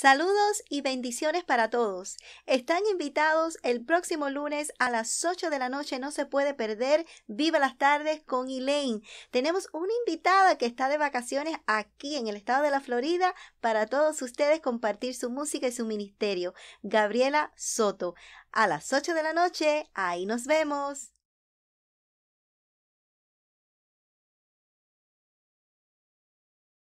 Saludos y bendiciones para todos. Están invitados el próximo lunes a las 8 de la noche. No se puede perder Viva las tardes con Elaine. Tenemos una invitada que está de vacaciones aquí en el estado de la Florida para todos ustedes compartir su música y su ministerio. Gabriela Soto. A las 8 de la noche. Ahí nos vemos.